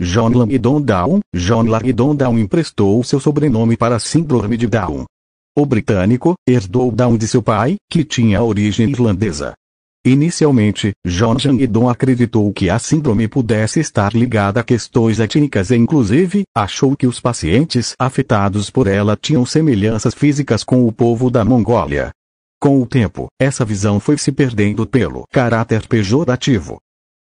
John Langdon Down, John Langdon Down emprestou seu sobrenome para a síndrome de Down. O britânico herdou Down de seu pai, que tinha origem irlandesa. Inicialmente, John Langdon acreditou que a síndrome pudesse estar ligada a questões étnicas e inclusive, achou que os pacientes afetados por ela tinham semelhanças físicas com o povo da Mongólia. Com o tempo, essa visão foi se perdendo pelo caráter pejorativo